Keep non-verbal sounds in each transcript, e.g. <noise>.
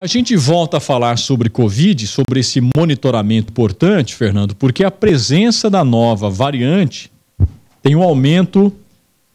A gente volta a falar sobre Covid, sobre esse monitoramento importante, Fernando, porque a presença da nova variante tem um aumento,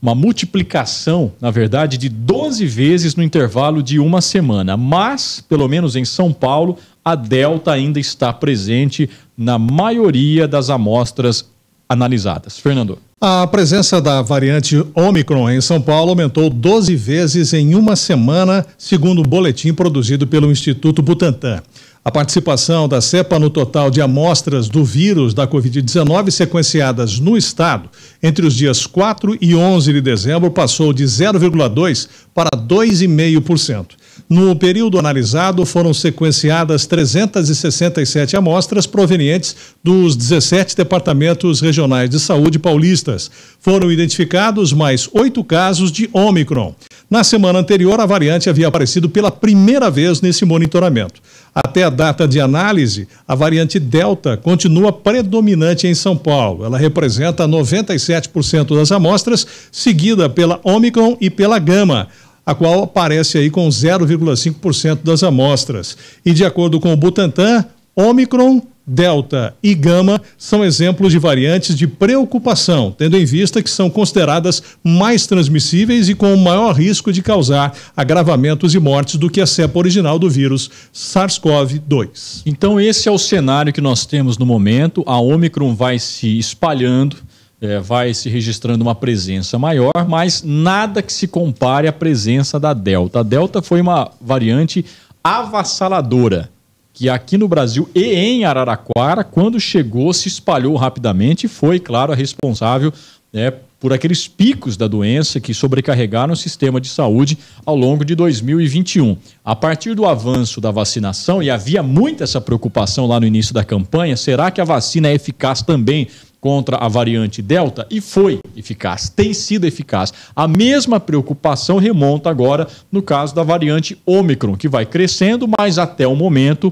uma multiplicação, na verdade, de 12 vezes no intervalo de uma semana. Mas, pelo menos em São Paulo, a Delta ainda está presente na maioria das amostras analisadas. Fernando. A presença da variante Omicron em São Paulo aumentou 12 vezes em uma semana, segundo o um boletim produzido pelo Instituto Butantan. A participação da cepa no total de amostras do vírus da Covid-19 sequenciadas no estado entre os dias 4 e 11 de dezembro passou de 0,2 para 2,5%. No período analisado, foram sequenciadas 367 amostras provenientes dos 17 departamentos regionais de saúde paulistas. Foram identificados mais oito casos de Ômicron. Na semana anterior, a variante havia aparecido pela primeira vez nesse monitoramento. Até a data de análise, a variante Delta continua predominante em São Paulo. Ela representa 97% das amostras, seguida pela Omicron e pela Gama a qual aparece aí com 0,5% das amostras. E de acordo com o Butantan, Omicron Delta e Gama são exemplos de variantes de preocupação, tendo em vista que são consideradas mais transmissíveis e com maior risco de causar agravamentos e mortes do que a cepa original do vírus SARS-CoV-2. Então, esse é o cenário que nós temos no momento. A Omicron vai se espalhando é, vai se registrando uma presença maior, mas nada que se compare à presença da Delta. A Delta foi uma variante avassaladora que aqui no Brasil e em Araraquara, quando chegou, se espalhou rapidamente e foi, claro, a responsável né, por aqueles picos da doença que sobrecarregaram o sistema de saúde ao longo de 2021. A partir do avanço da vacinação, e havia muita essa preocupação lá no início da campanha, será que a vacina é eficaz também contra a variante Delta e foi eficaz, tem sido eficaz. A mesma preocupação remonta agora no caso da variante Ômicron, que vai crescendo, mas até o momento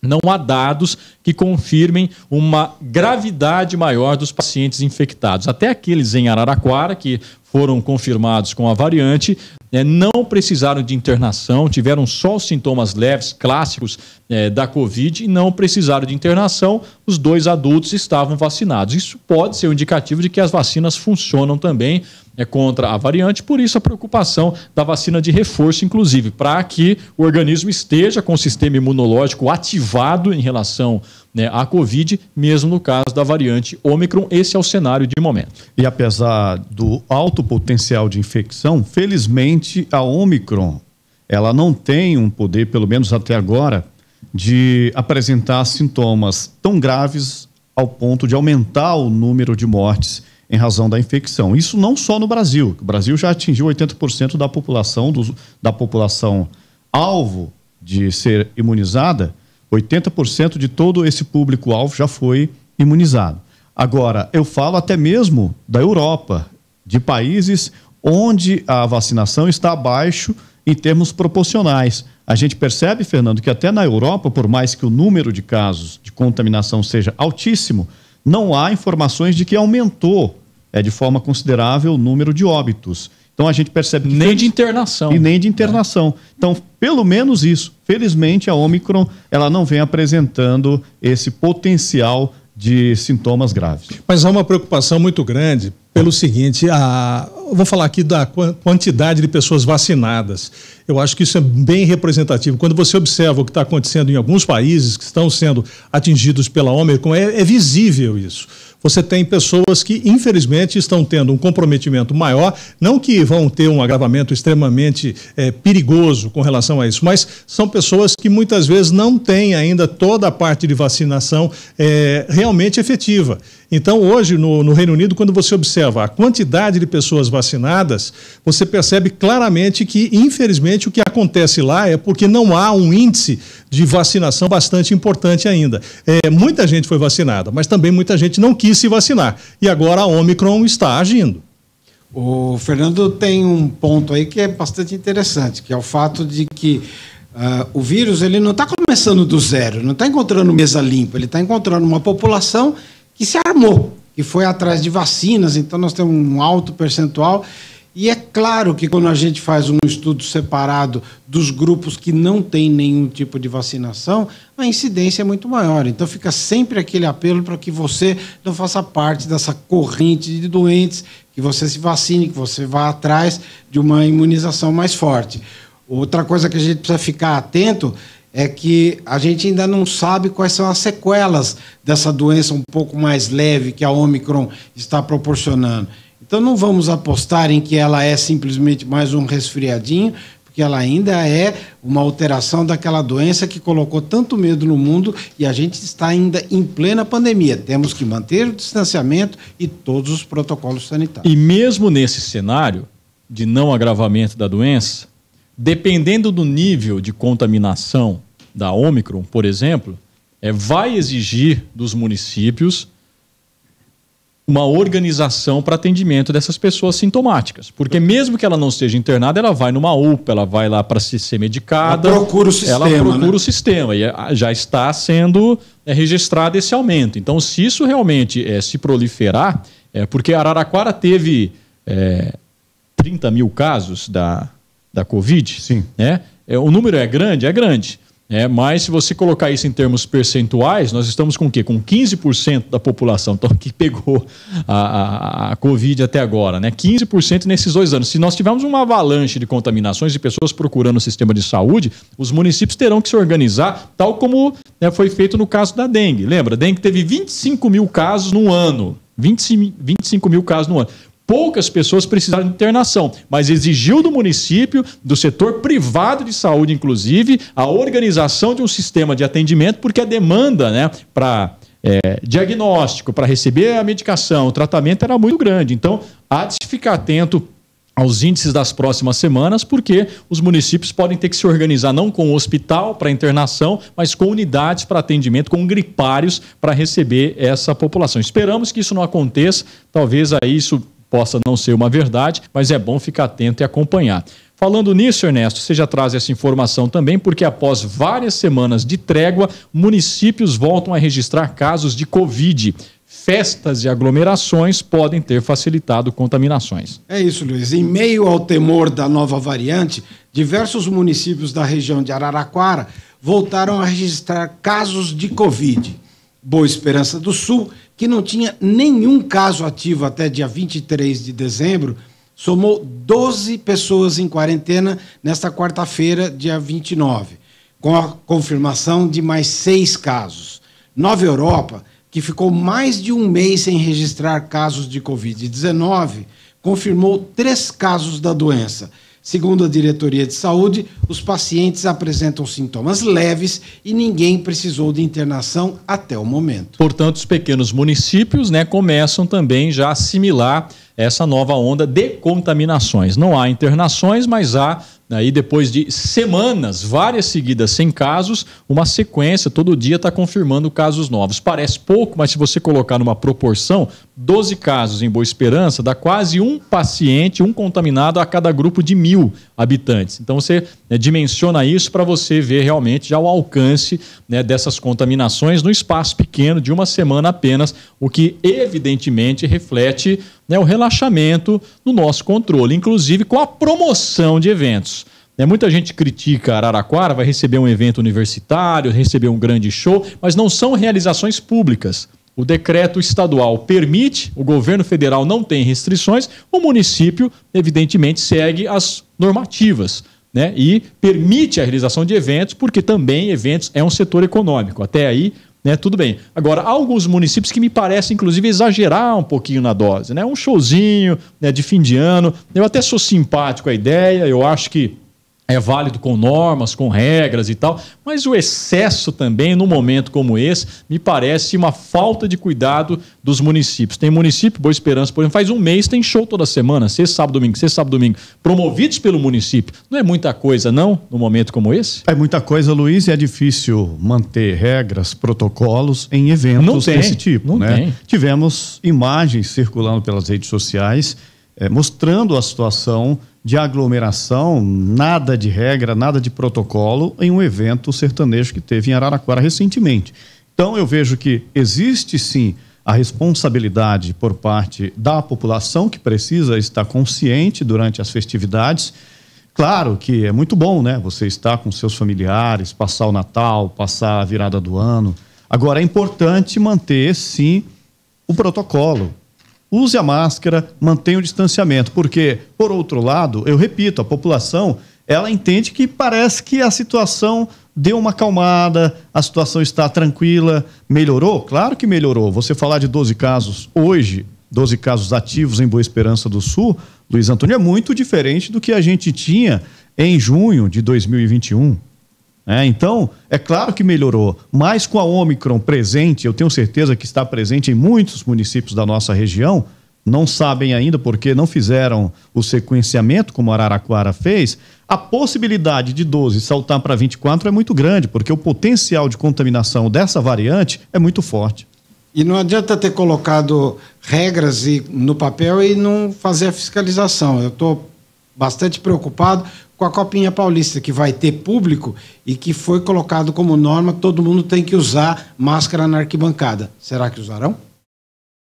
não há dados que confirmem uma gravidade maior dos pacientes infectados. Até aqueles em Araraquara, que foram confirmados com a variante é, não precisaram de internação, tiveram só os sintomas leves, clássicos é, da Covid e não precisaram de internação. Os dois adultos estavam vacinados. Isso pode ser um indicativo de que as vacinas funcionam também é, contra a variante, por isso a preocupação da vacina de reforço, inclusive, para que o organismo esteja com o sistema imunológico ativado em relação a né, Covid, mesmo no caso da variante Ômicron. Esse é o cenário de momento. E apesar do alto potencial de infecção, felizmente a Ômicron ela não tem um poder, pelo menos até agora, de apresentar sintomas tão graves ao ponto de aumentar o número de mortes em razão da infecção. Isso não só no Brasil. O Brasil já atingiu 80% da população, do, da população alvo de ser imunizada, 80% de todo esse público-alvo já foi imunizado. Agora, eu falo até mesmo da Europa, de países onde a vacinação está abaixo em termos proporcionais. A gente percebe, Fernando, que até na Europa, por mais que o número de casos de contaminação seja altíssimo, não há informações de que aumentou é, de forma considerável o número de óbitos. Então a gente percebe que. Nem de internação. E nem de internação. É. Então, pelo menos isso. Felizmente, a Omicron ela não vem apresentando esse potencial de sintomas graves. Mas há uma preocupação muito grande pelo seguinte: a, vou falar aqui da quantidade de pessoas vacinadas. Eu acho que isso é bem representativo. Quando você observa o que está acontecendo em alguns países que estão sendo atingidos pela Omicron, é, é visível isso você tem pessoas que, infelizmente, estão tendo um comprometimento maior, não que vão ter um agravamento extremamente é, perigoso com relação a isso, mas são pessoas que muitas vezes não têm ainda toda a parte de vacinação é, realmente efetiva. Então, hoje, no, no, Reino Unido, quando você observa a quantidade de pessoas vacinadas, você percebe claramente que, infelizmente, o que acontece lá é porque não há um índice de vacinação bastante importante ainda. É, muita gente foi vacinada, mas também muita gente não quis se vacinar. E agora a Omicron está agindo. O Fernando tem um ponto aí que é bastante interessante, que é o fato de que Uh, o vírus ele não está começando do zero, não está encontrando mesa limpa, ele está encontrando uma população que se armou, que foi atrás de vacinas, então nós temos um alto percentual. E é claro que quando a gente faz um estudo separado dos grupos que não têm nenhum tipo de vacinação, a incidência é muito maior. Então fica sempre aquele apelo para que você não faça parte dessa corrente de doentes, que você se vacine, que você vá atrás de uma imunização mais forte. Outra coisa que a gente precisa ficar atento é que a gente ainda não sabe quais são as sequelas dessa doença um pouco mais leve que a Omicron está proporcionando. Então não vamos apostar em que ela é simplesmente mais um resfriadinho, porque ela ainda é uma alteração daquela doença que colocou tanto medo no mundo e a gente está ainda em plena pandemia. Temos que manter o distanciamento e todos os protocolos sanitários. E mesmo nesse cenário de não agravamento da doença, dependendo do nível de contaminação da Omicron, por exemplo, é, vai exigir dos municípios uma organização para atendimento dessas pessoas sintomáticas. Porque mesmo que ela não seja internada, ela vai numa UPA, ela vai lá para se ser medicada. Ela procura o sistema. Ela procura né? o sistema e ah, já está sendo é, registrado esse aumento. Então, se isso realmente é, se proliferar, é porque Araraquara teve é, 30 mil casos da, da Covid. Sim. Né? É, o número é grande? É grande. É, mas se você colocar isso em termos percentuais, nós estamos com o quê? Com 15% da população então, <laughs> que pegou a, a, a Covid até agora, né? 15% nesses dois anos. Se nós tivermos uma avalanche de contaminações e pessoas procurando o sistema de saúde, os municípios terão que se organizar, tal como né, foi feito no caso da dengue. Lembra? A dengue teve 25 mil casos no ano. 25, 25 mil casos no ano poucas pessoas precisaram de internação, mas exigiu do município, do setor privado de saúde, inclusive, a organização de um sistema de atendimento, porque a demanda né, para é, diagnóstico, para receber a medicação, o tratamento era muito grande. Então, há de se ficar atento aos índices das próximas semanas, porque os municípios podem ter que se organizar não com o hospital para internação, mas com unidades para atendimento, com gripários para receber essa população. Esperamos que isso não aconteça, talvez aí isso possa não ser uma verdade, mas é bom ficar atento e acompanhar. Falando nisso, Ernesto, você já traz essa informação também, porque após várias semanas de trégua, municípios voltam a registrar casos de Covid. Festas e aglomerações podem ter facilitado contaminações. É isso, Luiz. Em meio ao temor da nova variante, diversos municípios da região de Araraquara voltaram a registrar casos de Covid. Boa Esperança do Sul que não tinha nenhum caso ativo até dia 23 de dezembro, somou 12 pessoas em quarentena nesta quarta-feira, dia 29, com a confirmação de mais seis casos. Nova Europa, que ficou mais de um mês sem registrar casos de Covid-19, confirmou três casos da doença. Segundo a diretoria de saúde, os pacientes apresentam sintomas leves e ninguém precisou de internação até o momento. Portanto, os pequenos municípios né, começam também já a assimilar essa nova onda de contaminações. Não há internações, mas há aí depois de semanas, várias seguidas sem casos, uma sequência, todo dia está confirmando casos novos. Parece pouco, mas se você colocar numa proporção, 12 casos em Boa Esperança dá quase um paciente, um contaminado a cada grupo de mil habitantes. Então você né, dimensiona isso para você ver realmente já o alcance né, dessas contaminações no espaço pequeno de uma semana apenas, o que evidentemente reflete né, o relaxamento do nosso controle, inclusive com a promoção de eventos. Né, muita gente critica Araraquara, vai receber um evento universitário, receber um grande show, mas não são realizações públicas. O decreto estadual permite, o governo federal não tem restrições, o município, evidentemente, segue as normativas. Né, e permite a realização de eventos, porque também eventos é um setor econômico. Até aí, né, tudo bem. Agora, há alguns municípios que me parecem, inclusive, exagerar um pouquinho na dose. Né? Um showzinho né, de fim de ano. Eu até sou simpático à ideia, eu acho que é válido com normas, com regras e tal, mas o excesso também, num momento como esse, me parece uma falta de cuidado dos municípios. Tem município, Boa Esperança, por exemplo, faz um mês, tem show toda semana, sexta, sábado, domingo, sexta, sábado, domingo, promovidos pelo município. Não é muita coisa, não, num momento como esse? É muita coisa, Luiz, e é difícil manter regras, protocolos em eventos tem, desse tipo. né? Tem. Tivemos imagens circulando pelas redes sociais eh, mostrando a situação de aglomeração, nada de regra, nada de protocolo em um evento sertanejo que teve em Araraquara recentemente. Então eu vejo que existe sim a responsabilidade por parte da população que precisa estar consciente durante as festividades. Claro que é muito bom, né? Você estar com seus familiares, passar o Natal, passar a virada do ano. Agora é importante manter sim o protocolo, use a máscara, mantenha o distanciamento, porque, por outro lado, eu repito, a população ela entende que parece que a situação deu uma acalmada, a situação está tranquila, melhorou? Claro que melhorou. Você falar de 12 casos hoje, 12 casos ativos em Boa Esperança do Sul, Luiz Antônio, é muito diferente do que a gente tinha em junho de 2021. É, então, é claro que melhorou, mas com a Omicron presente, eu tenho certeza que está presente em muitos municípios da nossa região, não sabem ainda porque não fizeram o sequenciamento, como Araraquara fez, a possibilidade de 12 saltar para 24 é muito grande, porque o potencial de contaminação dessa variante é muito forte. E não adianta ter colocado regras no papel e não fazer a fiscalização. Eu estou bastante preocupado com a Copinha Paulista, que vai ter público e que foi colocado como norma, todo mundo tem que usar máscara na arquibancada. Será que usarão?